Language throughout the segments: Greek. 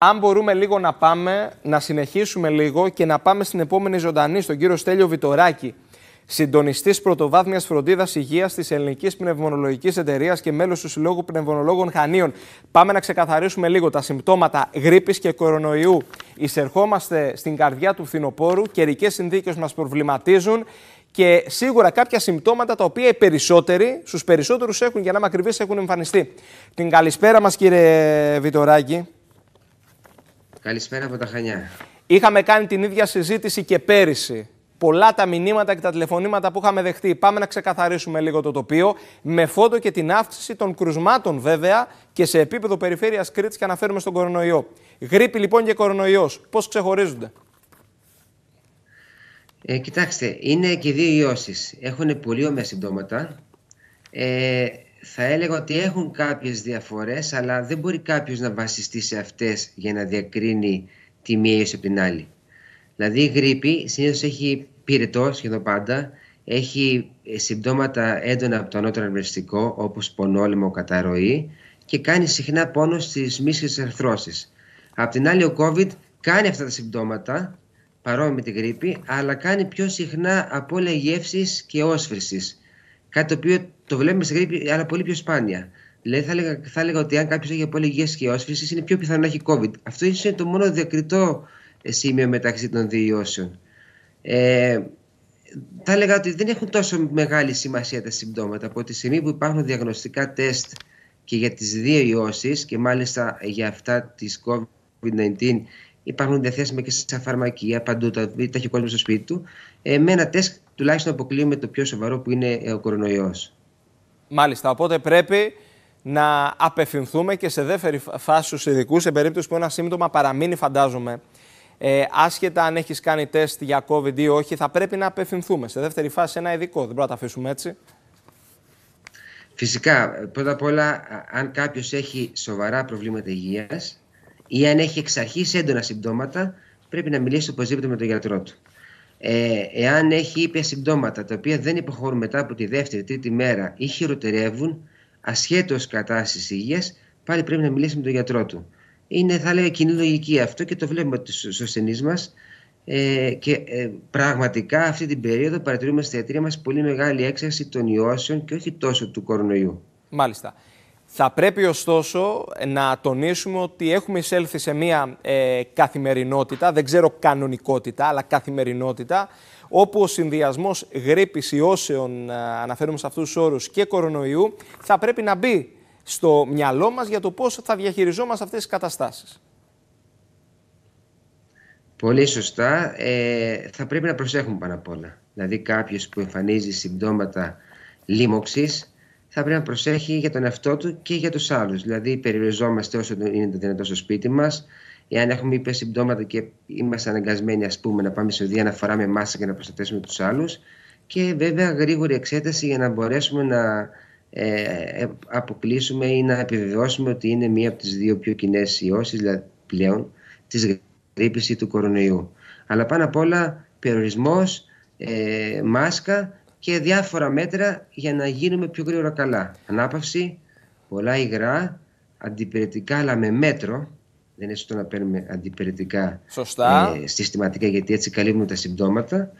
Αν μπορούμε λίγο να πάμε, να συνεχίσουμε λίγο και να πάμε στην επόμενη ζωντανή, στον κύριο Στέλιο Βιτοράκη, συντονιστής πρωτοβάθμιας φροντίδας υγείας της Ελληνικής Πνευμονολογικής Εταιρείας και μέλος του Συλλόγου Πνευμονολόγων Χανίων. Πάμε να ξεκαθαρίσουμε λίγο τα συμπτώματα γρήπης και κορονοϊού. Εισερχόμαστε στην καρδιά του φθινοπόρου, καιρικές συνθήκες μας προβληματίζουν και σίγουρα κάποια συμπτώματα τα οποία οι περισσότεροι, στους περισσότερους έχουν, για να είμαι ακριβής, έχουν εμφανιστεί. Την καλησπέρα μας, κύριε Βιτοράκη. Καλησπέρα από τα Χανιά. Είχαμε κάνει την ίδια συζήτηση και πέρυσι. Πολλά τα μηνύματα και τα τηλεφωνήματα που είχαμε δεχτεί. Πάμε να ξεκαθαρίσουμε λίγο το τοπίο. Με φόντο και την αύξηση των κρουσμάτων, βέβαια, και σε επίπεδο περιφέρειας Κρήτης, και αναφέρουμε στον κορονοϊό. Γρήπη λοιπόν και κορονοϊός, πώς ξεχωρίζονται. Ε, κοιτάξτε, είναι και δύο ιώσεις. Έχουν πολύ όμοια συμπτώματα. Ε, θα έλεγα ότι έχουν κάποιες διαφορές, αλλά δεν μπορεί κάποιος να βασιστεί σε αυτές για να διακρίνει τη μία ίσως από την άλλη. Δηλαδή η γρήπη συνήθως έχει πυρετός σχεδόν πάντα, έχει ε, συμπτώματα έντονα από το ανώτερο ανεμιστικό όπως πονόλαιμο, καταρροή και κάνει συχνά πόνο στις μίσχες της αρθρώσης. Απ' την άλλη ο COVID κάνει αυτά τα συμπτώματα παρόμοια με τη γρήπη αλλά κάνει πιο συχνά απώλεια γεύσης και όσφρησης. Κάτι το οποίο το βλέπουμε σε γρήπη, αλλά πολύ πιο σπάνια. Δηλαδή, θα έλεγα, ότι αν κάποιος έχει απόλυτη και όσφυση, είναι πιο πιθανό να έχει COVID. Αυτό ίσω είναι το μόνο διακριτό ε, σημείο μεταξύ των δύο ιώσεων. Ε, θα έλεγα ότι δεν έχουν τόσο μεγάλη σημασία τα συμπτώματα. Από τη στιγμή που υπάρχουν διαγνωστικά τεστ και για τις δύο ιώσεις και μάλιστα για αυτά της COVID-19 υπάρχουν διαθέσιμα και στα φαρμακεία παντού, τα, τα έχει ο στο σπίτι του. Ε, με ένα τεστ τουλάχιστον αποκλείουμε το πιο σοβαρό που είναι ε, ο κορονοϊός. Μάλιστα, οπότε πρέπει να απευθυνθούμε και σε δεύτερη φάση στους ειδικούς σε περίπτωση που ένα σύμπτωμα παραμείνει φαντάζομαι ε, άσχετα αν έχεις κάνει τεστ για COVID ή όχι, θα πρέπει να απευθυνθούμε σε δεύτερη φάση σε ένα ειδικό, δεν πρέπει να τα αφήσουμε έτσι. Φυσικά, πρώτα απ' όλα, αν κάποιος έχει σοβαρά προβλήματα υγείας ή αν έχει εξ αρχής έντονα συμπτώματα, πρέπει να μιλήσει οπωσδήποτε με τον γιατρό του ε, εάν έχει ήπια συμπτώματα τα οποία δεν υποχωρούν μετά από τη δεύτερη, τρίτη μέρα ή χειροτερεύουν, ασχέτως κατάστασης υγείας, πάλι πρέπει να μιλήσει με τον γιατρό του. Είναι, θα λέγαμε, κοινή λογική αυτό και το βλέπουμε του ασθενείς μας. Ε, και ε, πραγματικά αυτή την περίοδο παρατηρούμε στα θεατρία μας πολύ μεγάλη έξαρση των ιώσεων και όχι τόσο του κορονοϊού. Μάλιστα. Θα πρέπει ωστόσο να τονίσουμε ότι έχουμε εισέλθει σε μια ε, καθημερινότητα, δεν ξέρω κανονικότητα, αλλά καθημερινότητα, όπου ο συνδυασμός γρήπης ιώσεων, ε, αναφέρουμε σε αυτούς τους όρους, και κορονοϊού, θα πρέπει να μπει στο μυαλό μας για το πώς θα διαχειριζόμαστε αυτές τις καταστάσεις. Πολύ σωστά. Ε, θα πρέπει να προσέχουμε πάνω απ' όλα. Δηλαδή, κάποιος που εμφανίζει συμπτώματα λίμωξης, θα πρέπει να προσέχει για τον εαυτό του και για τους άλλους. Δηλαδή, περιοριζόμαστε όσο είναι το δυνατό στο σπίτι μας. Εάν έχουμε υπέσυμπτώματα συμπτώματα και είμαστε αναγκασμένοι, ας πούμε, να πάμε σε οδεία να φοράμε μάσκα και να προστατεύσουμε τους άλλους. Και βέβαια, γρήγορη εξέταση για να μπορέσουμε να ε, ε αποκλείσουμε ή να επιβεβαιώσουμε ότι είναι μία από τις δύο πιο κοινές ιώσεις δηλαδή, πλέον της γρήπης του κορονοϊού. Αλλά πάνω απ' όλα, περιορισμός, ε, μάσκα και διάφορα μέτρα για να γίνουμε πιο γρήγορα καλά. Ανάπαυση, πολλά υγρά, αντιπηρετικά αλλά με μέτρο. Δεν είναι σωστό να παίρνουμε αντιπηρετικά Ε, συστηματικά γιατί έτσι καλύπτουν τα συμπτώματα.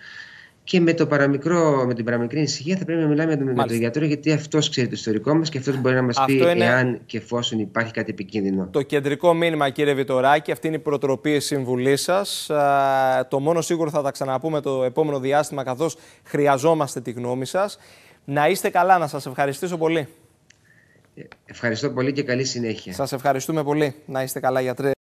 Και με, παραμικρό, με την παραμικρή ησυχία θα πρέπει να μιλάμε με τον γιατρό, γιατί αυτός ξέρει το ιστορικό μας και αυτός μπορεί να μας πει εάν και εφόσον υπάρχει κάτι επικίνδυνο. Το κεντρικό μήνυμα, κύριε Βιτοράκη, αυτή είναι η προτροπή συμβουλή σας. Το μόνο σίγουρο θα τα ξαναπούμε το επόμενο διάστημα, καθώς χρειαζόμαστε τη γνώμη σας. Να είστε καλά, να σας ευχαριστήσω πολύ. Ε, ευχαριστώ πολύ και καλή συνέχεια. Σας ευχαριστούμε πολύ. Να είστε καλά, γιατρέ.